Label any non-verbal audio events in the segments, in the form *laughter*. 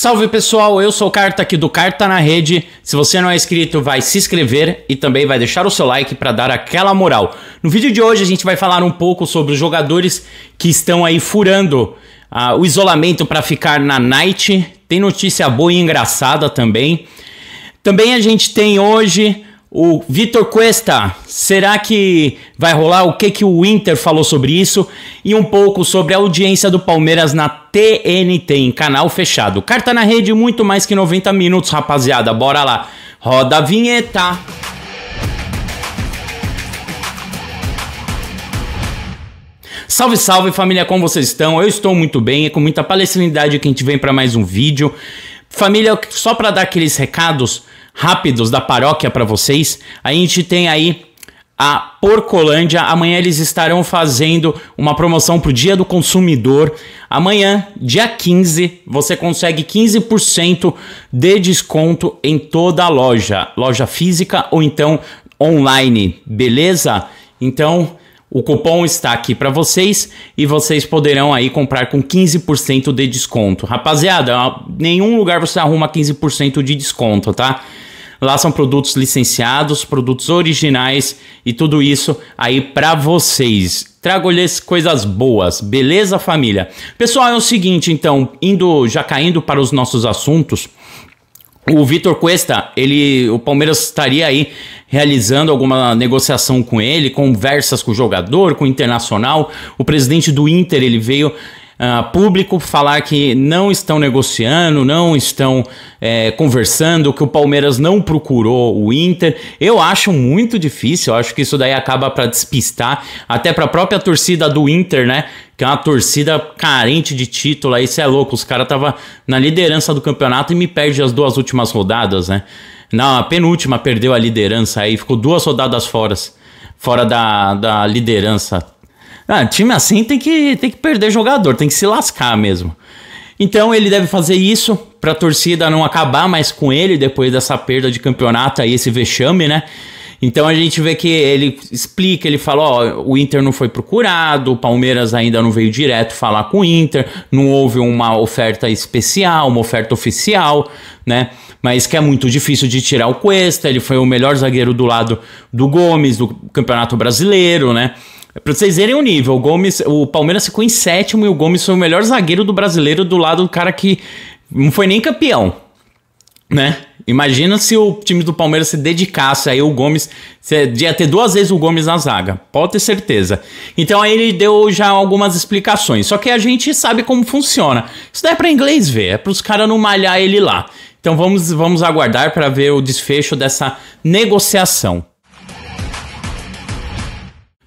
Salve pessoal, eu sou o Carta aqui do Carta na Rede. Se você não é inscrito, vai se inscrever e também vai deixar o seu like para dar aquela moral. No vídeo de hoje a gente vai falar um pouco sobre os jogadores que estão aí furando uh, o isolamento para ficar na night. Tem notícia boa e engraçada também. Também a gente tem hoje o Vitor Cuesta, será que vai rolar? O que, que o Inter falou sobre isso? E um pouco sobre a audiência do Palmeiras na TNT, em canal fechado. Carta na rede, muito mais que 90 minutos, rapaziada. Bora lá. Roda a vinheta. Salve, salve família, como vocês estão? Eu estou muito bem, é com muita palestrinidade que a gente vem para mais um vídeo. Família, só para dar aqueles recados, rápidos da paróquia para vocês. A gente tem aí a Porcolândia. Amanhã eles estarão fazendo uma promoção para o Dia do Consumidor. Amanhã, dia 15, você consegue 15% de desconto em toda a loja, loja física ou então online, beleza? Então, o cupom está aqui para vocês e vocês poderão aí comprar com 15% de desconto. Rapaziada, nenhum lugar você arruma 15% de desconto, tá? Lá são produtos licenciados, produtos originais e tudo isso aí para vocês. Trago-lhes coisas boas, beleza, família? Pessoal, é o seguinte, então, indo já caindo para os nossos assuntos, o Vitor Cuesta, ele, o Palmeiras estaria aí realizando alguma negociação com ele, conversas com o jogador, com o internacional. O presidente do Inter, ele veio ah, público falar que não estão negociando, não estão é, conversando, que o Palmeiras não procurou o Inter. Eu acho muito difícil, eu acho que isso daí acaba para despistar, até para a própria torcida do Inter, né? que é uma torcida carente de título, aí você é louco, os caras tava na liderança do campeonato e me perde as duas últimas rodadas, né? Na penúltima perdeu a liderança aí, ficou duas rodadas fora, fora da, da liderança. Ah, time assim tem que, tem que perder jogador, tem que se lascar mesmo. Então ele deve fazer isso para a torcida não acabar mais com ele depois dessa perda de campeonato e esse vexame, né? Então a gente vê que ele explica, ele fala, ó, o Inter não foi procurado, o Palmeiras ainda não veio direto falar com o Inter, não houve uma oferta especial, uma oferta oficial, né? Mas que é muito difícil de tirar o Cuesta, ele foi o melhor zagueiro do lado do Gomes, do Campeonato Brasileiro, né? É, pra vocês verem o nível, o Gomes, o Palmeiras ficou em sétimo e o Gomes foi o melhor zagueiro do brasileiro do lado do cara que não foi nem campeão, né? Imagina se o time do Palmeiras se dedicasse, aí o Gomes ia ter duas vezes o Gomes na zaga, pode ter certeza. Então aí ele deu já algumas explicações, só que a gente sabe como funciona. Isso daí é para inglês ver, é para os caras não malhar ele lá. Então vamos, vamos aguardar para ver o desfecho dessa negociação.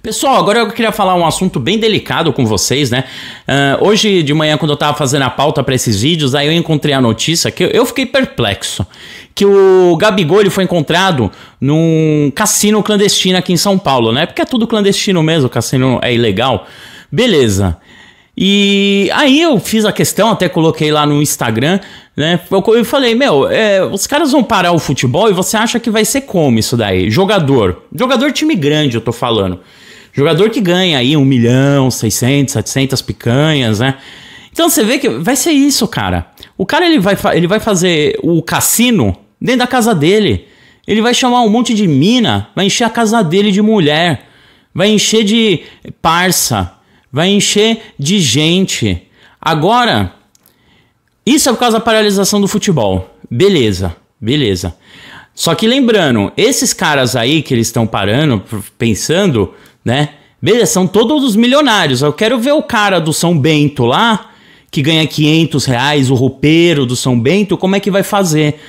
Pessoal, agora eu queria falar um assunto bem delicado com vocês, né? Uh, hoje de manhã, quando eu tava fazendo a pauta para esses vídeos, aí eu encontrei a notícia que eu, fiquei perplexo. Que o Gabigol ele foi encontrado num cassino clandestino aqui em São Paulo, né? Porque é tudo clandestino mesmo, cassino é ilegal. Beleza. E aí eu fiz a questão, até coloquei lá no Instagram, né? Eu, eu falei, meu, é, os caras vão parar o futebol e você acha que vai ser como isso daí? Jogador. Jogador time grande, eu tô falando. Jogador que ganha aí 1 milhão, 600, 700 picanhas, né? Então você vê que vai ser isso, cara. O cara ele vai, ele vai fazer o cassino dentro da casa dele. Ele vai chamar um monte de mina, vai encher a casa dele de mulher, vai encher de parça, vai encher de gente. Agora, isso é por causa da paralisação do futebol. Beleza, beleza. Só que lembrando, esses caras aí que eles estão parando, pensando, né? Beleza, são todos os milionários. Eu quero ver o cara do São Bento lá, que ganha 500 reais, o roupeiro do São Bento, como é que vai fazer?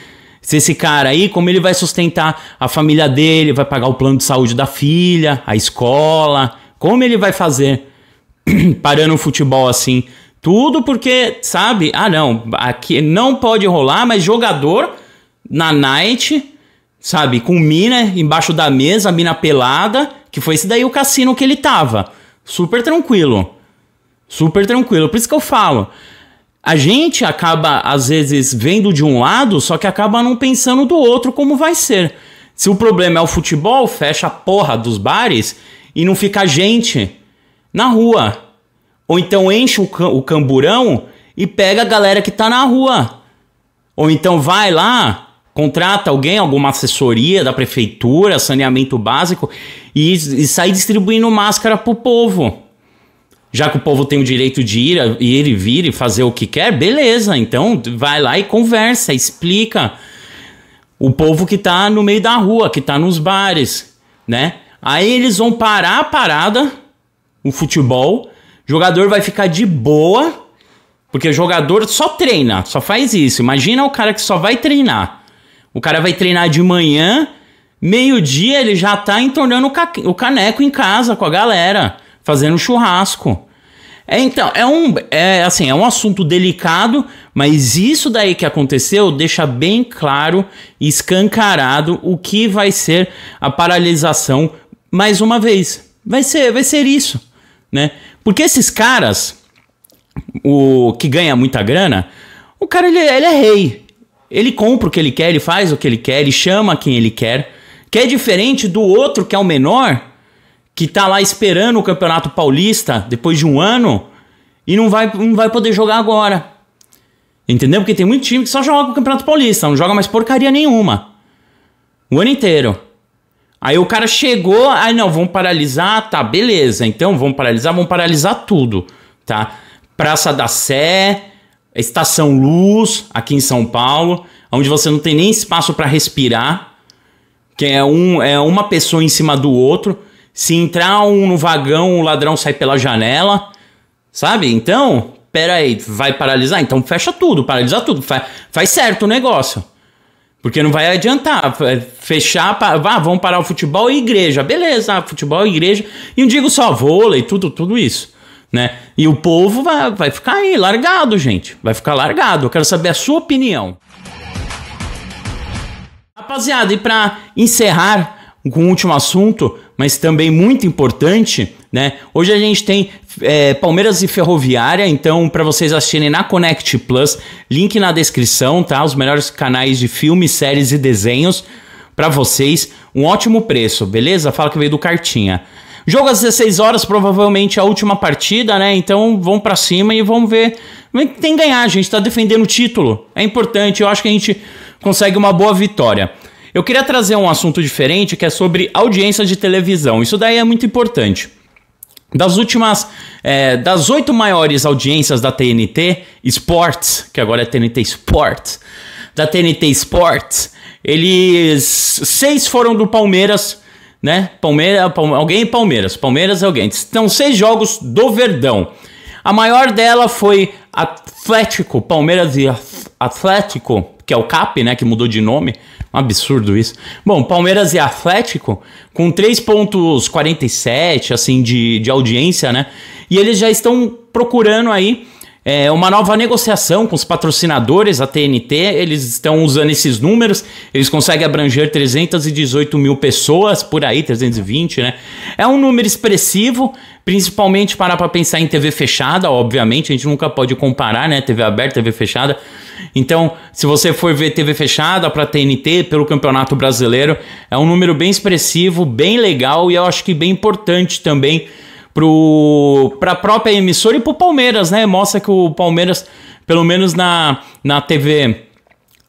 Se esse cara aí, como ele vai sustentar a família dele, vai pagar o plano de saúde da filha, a escola, como ele vai fazer? *clears throat* Parando o futebol assim. Tudo porque, sabe? Ah, não, aqui não pode rolar, mas jogador na night sabe? Com mina embaixo da mesa, mina pelada, que foi esse daí o cassino que ele tava. Super tranquilo. Super tranquilo. Por isso que eu falo. A gente acaba, às vezes, vendo de um lado, só que acaba não pensando do outro como vai ser. Se o problema é o futebol, fecha a porra dos bares e não fica gente na rua. Ou então enche o, o camburão e pega a galera que tá na rua. Ou então vai lá Contrata alguém, alguma assessoria da prefeitura, saneamento básico e, e sai distribuindo máscara pro povo. Já que o povo tem o direito de ir, ir e vir e fazer o que quer, beleza. Então vai lá e conversa, explica. O povo que tá no meio da rua, que tá nos bares, né? Aí eles vão parar a parada, o futebol, jogador vai ficar de boa, porque o jogador só treina, só faz isso. Imagina o cara que só vai treinar. O cara vai treinar de manhã, meio-dia ele já tá entornando o, ca o caneco em casa com a galera, fazendo churrasco. É, então, é um, é, assim, é um assunto delicado, mas isso daí que aconteceu deixa bem claro e escancarado o que vai ser a paralisação mais uma vez. Vai ser, vai ser isso, né? Porque esses caras, o que ganha muita grana, o cara ele, é, ele é rei. Ele compra o que ele quer, ele faz o que ele quer, ele chama quem ele quer. Que é diferente do outro que é o menor, que tá lá esperando o Campeonato Paulista depois de um ano e não vai, não vai poder jogar agora. Entendeu? Porque tem muito time que só joga o Campeonato Paulista, não joga mais porcaria nenhuma. O ano inteiro. Aí o cara chegou, aí não, vamos paralisar, tá, beleza. Então vamos paralisar, vamos paralisar tudo, tá? Praça da Sé, é estação Luz, aqui em São Paulo, onde você não tem nem espaço para respirar, que é, um, é uma pessoa em cima do outro. Se entrar um no vagão, o ladrão sai pela janela, sabe? Então, pera aí, vai paralisar? Então fecha tudo, paralisa tudo, faz, faz certo o negócio. Porque não vai adiantar é, fechar, ah, vão parar o futebol e igreja. Beleza, futebol e igreja. E não digo só vôlei, tudo, tudo isso né? E o povo vai, vai ficar aí largado, gente. Vai ficar largado. Eu quero saber a sua opinião. Rapaziada, e para encerrar com o último assunto, mas também muito importante, né? Hoje a gente tem é, Palmeiras e Ferroviária, então para vocês assistirem na Connect Plus, link na descrição, tá? Os melhores canais de filmes, séries e desenhos para vocês, um ótimo preço, beleza? Fala que veio do Cartinha. Jogo às 16 horas, provavelmente a última partida, né? Então vão para cima e vamos ver. Tem que ganhar, a gente tá defendendo o título. É importante, eu acho que a gente consegue uma boa vitória. Eu queria trazer um assunto diferente que é sobre audiência de televisão. Isso daí é muito importante. Das últimas. É, das oito maiores audiências da TNT Sports, que agora é TNT Sports, da TNT Sports, eles. seis foram do Palmeiras né? Palmeiras Palme alguém e Palmeiras. Palmeiras é alguém. Estão seis jogos do Verdão. A maior dela foi Atlético, Palmeiras e Atlético, que é o CAP, né? Que mudou de nome. Um absurdo isso. Bom, Palmeiras e Atlético, com 3,47 assim, de, de audiência, né? E eles já estão procurando aí é, uma nova negociação com os patrocinadores, a TNT. Eles estão usando esses números, eles conseguem abranger 318 mil pessoas, por aí, 320, né? É um número expressivo, principalmente para para pensar em TV fechada, obviamente, a gente nunca pode comparar, né? TV aberta, TV fechada. Então, se você for ver TV fechada para TNT pelo Campeonato Brasileiro, é um número bem expressivo, bem legal e eu acho que bem importante também pro, pra própria emissora e pro Palmeiras, né? Mostra que o Palmeiras, pelo menos na, na TV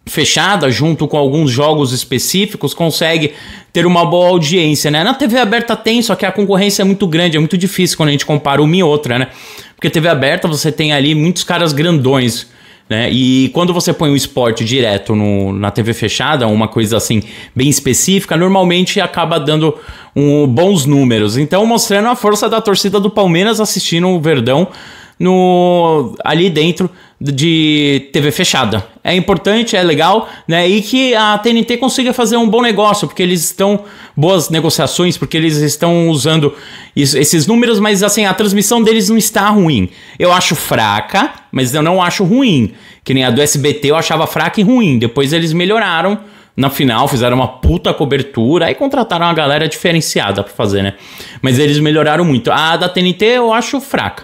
fechada, junto com alguns jogos específicos, consegue ter uma boa audiência, né? Na TV aberta tem, só que a concorrência é muito grande, é muito difícil quando a gente compara uma e outra, né? Porque TV aberta você tem ali muitos caras grandões né? E quando você põe o esporte direto no, na TV fechada, uma coisa assim bem específica, normalmente acaba dando um, bons números. Então, mostrando a força da torcida do Palmeiras assistindo o Verdão no ali dentro de TV fechada. É importante, é legal, né? E que a TNT consiga fazer um bom negócio, porque eles estão boas negociações, porque eles estão usando isso, esses números, mas assim, a transmissão deles não está ruim. Eu acho fraca, mas eu não acho ruim. Que nem a do SBT eu achava fraca e ruim. Depois eles melhoraram na final, fizeram uma puta cobertura, aí contrataram uma galera diferenciada pra fazer, né? Mas eles melhoraram muito. A da TNT eu acho fraca,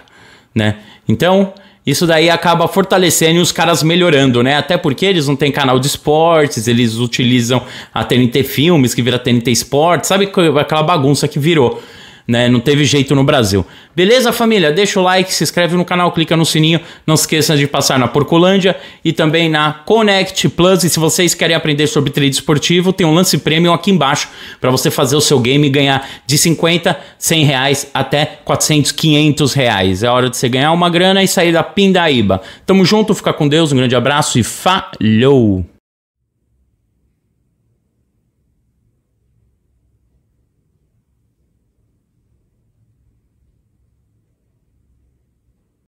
né? Então, isso daí acaba fortalecendo e os caras melhorando, né? Até porque eles não têm canal de esportes, eles utilizam a TNT Filmes, que vira TNT Esportes, sabe aquela bagunça que virou né? Não teve jeito no Brasil. Beleza, família? Deixa o like, se inscreve no canal, clica no sininho. Não se esqueça de passar na Porcolândia e também na Connect Plus. E se vocês querem aprender sobre trade esportivo, tem um lance premium aqui embaixo para você fazer o seu game e ganhar de 50, 100 reais até 400, 500 reais. É hora de você ganhar uma grana e sair da pindaíba. Tamo junto, fica com Deus, um grande abraço e falhou!